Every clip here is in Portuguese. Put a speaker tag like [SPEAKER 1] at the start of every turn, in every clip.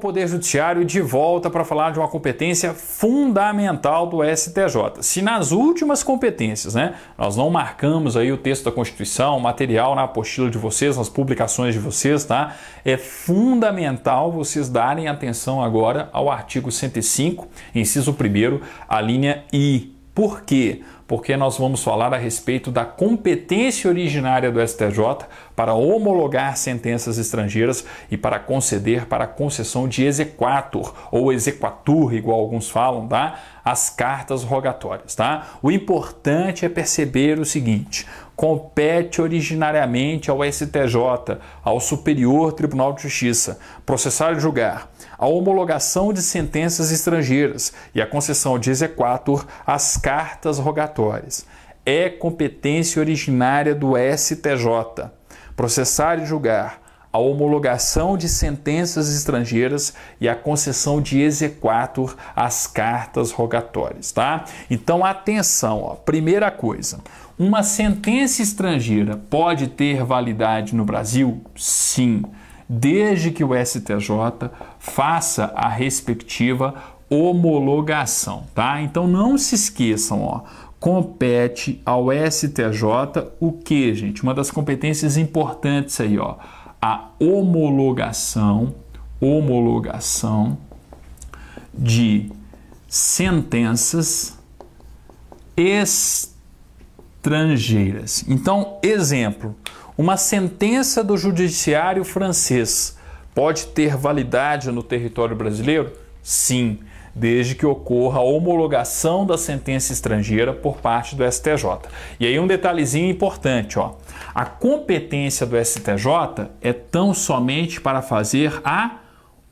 [SPEAKER 1] Poder Judiciário de volta para falar de uma competência fundamental do STJ. Se nas últimas competências, né, nós não marcamos aí o texto da Constituição, o material na apostila de vocês, nas publicações de vocês, tá? É fundamental vocês darem atenção agora ao artigo 105, inciso 1, a linha I. Por quê? porque nós vamos falar a respeito da competência originária do STJ para homologar sentenças estrangeiras e para conceder para concessão de exequatur ou exequatur, igual alguns falam, tá? as cartas rogatórias, tá? O importante é perceber o seguinte: compete originariamente ao STJ, ao Superior Tribunal de Justiça, processar e julgar a homologação de sentenças estrangeiras e a concessão de exequatur às cartas rogatórias. É competência originária do STJ processar e julgar a homologação de sentenças estrangeiras e a concessão de exequatur às cartas rogatórias, tá? Então atenção, ó. primeira coisa, uma sentença estrangeira pode ter validade no Brasil? Sim, desde que o STJ faça a respectiva homologação, tá? Então não se esqueçam, ó, compete ao STJ o que, gente? Uma das competências importantes aí, ó a homologação, homologação de sentenças estrangeiras. Então, exemplo, uma sentença do judiciário francês pode ter validade no território brasileiro? Sim, desde que ocorra a homologação da sentença estrangeira por parte do STJ. E aí um detalhezinho importante, ó. A competência do STJ é tão somente para fazer a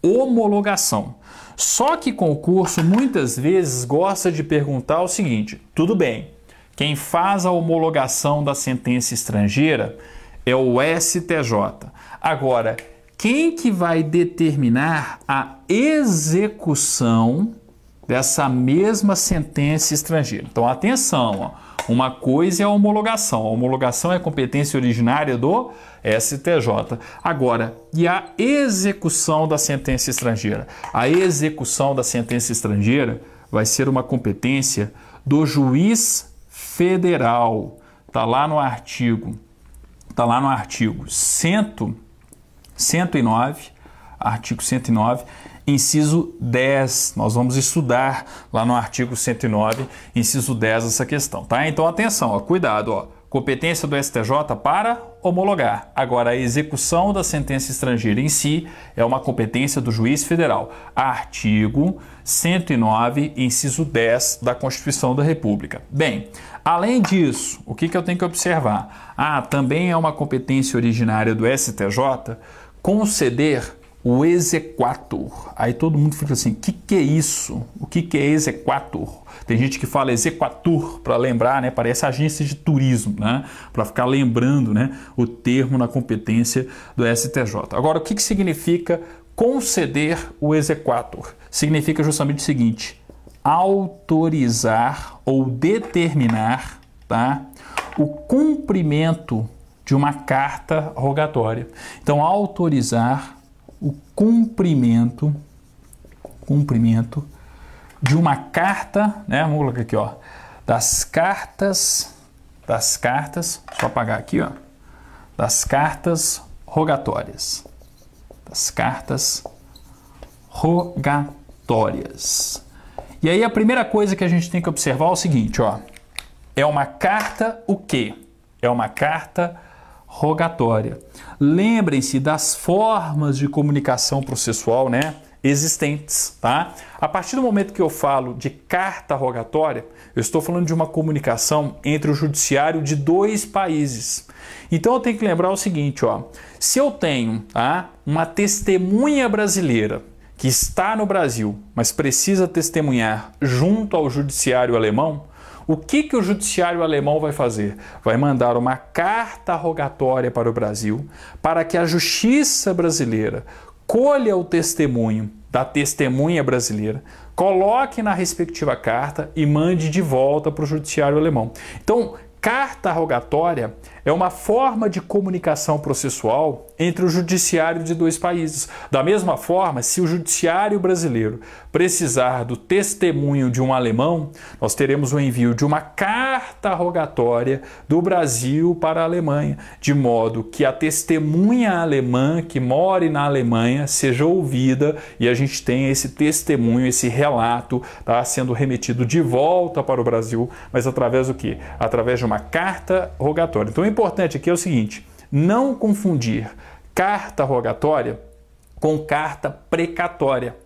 [SPEAKER 1] homologação. Só que concurso muitas vezes gosta de perguntar o seguinte: tudo bem, quem faz a homologação da sentença estrangeira é o STJ. Agora, quem que vai determinar a execução dessa mesma sentença estrangeira? Então, atenção, ó. Uma coisa é a homologação. A homologação é competência originária do STJ. Agora, e a execução da sentença estrangeira? A execução da sentença estrangeira vai ser uma competência do juiz federal. Tá lá no artigo. Tá lá no artigo 100, 109 artigo 109, inciso 10. Nós vamos estudar lá no artigo 109, inciso 10, essa questão, tá? Então atenção, ó, cuidado, ó. Competência do STJ para homologar. Agora, a execução da sentença estrangeira em si é uma competência do juiz federal. Artigo 109, inciso 10 da Constituição da República. Bem, além disso, o que, que eu tenho que observar? Ah, também é uma competência originária do STJ conceder o exequator. Aí todo mundo fica assim: o que, que é isso? O que, que é exequator? Tem gente que fala exequatur para lembrar, né? Parece agência de turismo, né? Para ficar lembrando, né? O termo na competência do STJ. Agora, o que, que significa conceder o Exequator? Significa justamente o seguinte: autorizar ou determinar, tá? O cumprimento de uma carta rogatória. Então, autorizar o cumprimento, cumprimento de uma carta, né? Vamos colocar aqui, ó, das cartas, das cartas, só apagar aqui, ó, das cartas rogatórias, das cartas rogatórias. E aí a primeira coisa que a gente tem que observar é o seguinte, ó, é uma carta o quê? É uma carta rogatória rogatória. Lembrem-se das formas de comunicação processual, né? Existentes, tá? A partir do momento que eu falo de carta rogatória, eu estou falando de uma comunicação entre o judiciário de dois países. Então eu tenho que lembrar o seguinte, ó. Se eu tenho tá, uma testemunha brasileira que está no Brasil, mas precisa testemunhar junto ao judiciário alemão, o que, que o judiciário alemão vai fazer? Vai mandar uma carta rogatória para o Brasil para que a justiça brasileira colha o testemunho da testemunha brasileira, coloque na respectiva carta e mande de volta para o judiciário alemão. Então, carta rogatória é uma forma de comunicação processual entre o judiciário de dois países. Da mesma forma, se o judiciário brasileiro precisar do testemunho de um alemão, nós teremos o envio de uma carta rogatória do Brasil para a Alemanha, de modo que a testemunha alemã que more na Alemanha seja ouvida e a gente tenha esse testemunho, esse relato, tá sendo remetido de volta para o Brasil, mas através do que? Através de uma carta rogatória. Então, o importante aqui é o seguinte: não confundir carta rogatória com carta precatória.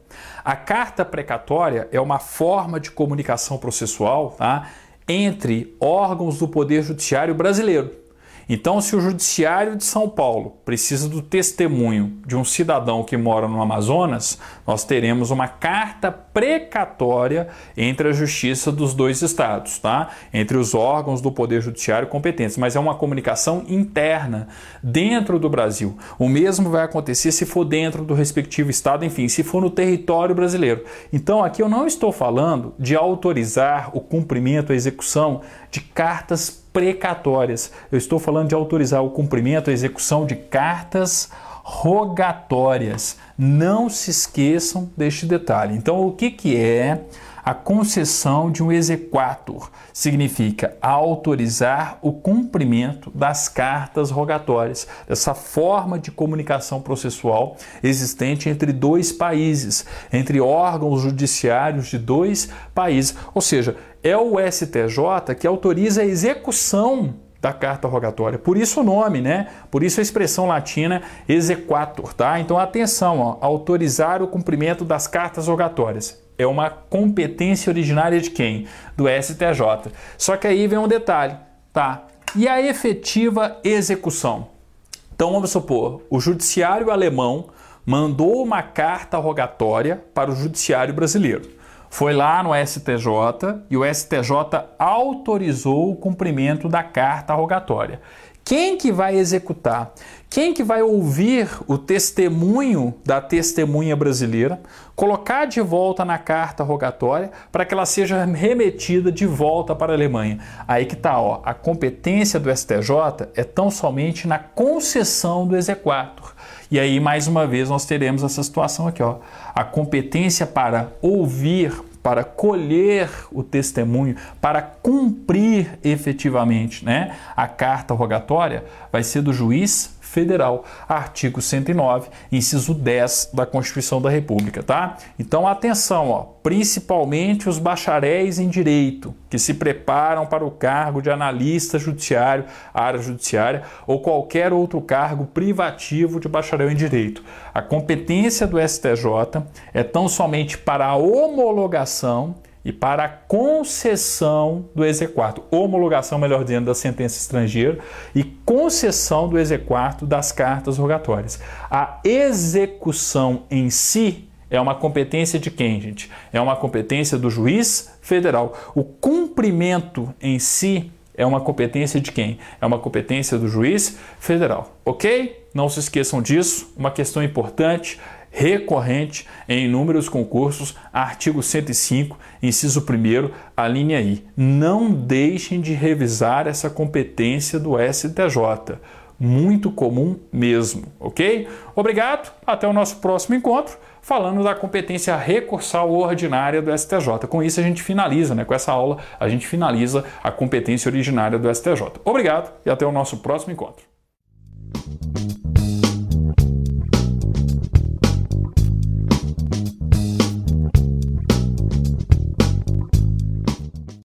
[SPEAKER 1] A carta precatória é uma forma de comunicação processual tá, entre órgãos do Poder Judiciário brasileiro. Então, se o Judiciário de São Paulo precisa do testemunho de um cidadão que mora no Amazonas, nós teremos uma carta precatória entre a justiça dos dois estados, tá? Entre os órgãos do Poder Judiciário competentes, mas é uma comunicação interna dentro do Brasil. O mesmo vai acontecer se for dentro do respectivo estado, enfim, se for no território brasileiro. Então, aqui eu não estou falando de autorizar o cumprimento, a execução de cartas precatórias. Eu estou falando de autorizar o cumprimento, a execução de cartas rogatórias. Não se esqueçam deste detalhe. Então, o que, que é a concessão de um exequatur? Significa autorizar o cumprimento das cartas rogatórias, dessa forma de comunicação processual existente entre dois países, entre órgãos judiciários de dois países. Ou seja, é o STJ que autoriza a execução da carta rogatória. Por isso o nome, né? Por isso a expressão latina "executor". tá? Então atenção, ó, autorizar o cumprimento das cartas rogatórias. É uma competência originária de quem? Do STJ. Só que aí vem um detalhe, tá? E a efetiva execução? Então vamos supor, o judiciário alemão mandou uma carta rogatória para o judiciário brasileiro. Foi lá no STJ e o STJ autorizou o cumprimento da carta rogatória. Quem que vai executar? Quem que vai ouvir o testemunho da testemunha brasileira, colocar de volta na carta rogatória para que ela seja remetida de volta para a Alemanha? Aí que está ó, a competência do STJ é tão somente na concessão do exequatur. E aí, mais uma vez, nós teremos essa situação aqui, ó. A competência para ouvir, para colher o testemunho, para cumprir efetivamente né, a carta rogatória, vai ser do juiz Federal, artigo 109, inciso 10 da Constituição da República, tá? Então atenção, ó, principalmente os bacharéis em direito que se preparam para o cargo de analista judiciário, área judiciária ou qualquer outro cargo privativo de bacharel em direito. A competência do STJ é tão somente para a homologação e para a concessão do exequato, homologação, melhor dizendo, da sentença estrangeira e concessão do exequato das cartas rogatórias. A execução em si é uma competência de quem, gente? É uma competência do juiz federal. O cumprimento em si é uma competência de quem? É uma competência do juiz federal, ok? Não se esqueçam disso, uma questão importante recorrente em inúmeros concursos, artigo 105, inciso 1, a linha I. Não deixem de revisar essa competência do STJ. Muito comum mesmo, ok? Obrigado, até o nosso próximo encontro, falando da competência recursal ordinária do STJ. Com isso a gente finaliza, né? Com essa aula a gente finaliza a competência originária do STJ. Obrigado e até o nosso próximo encontro.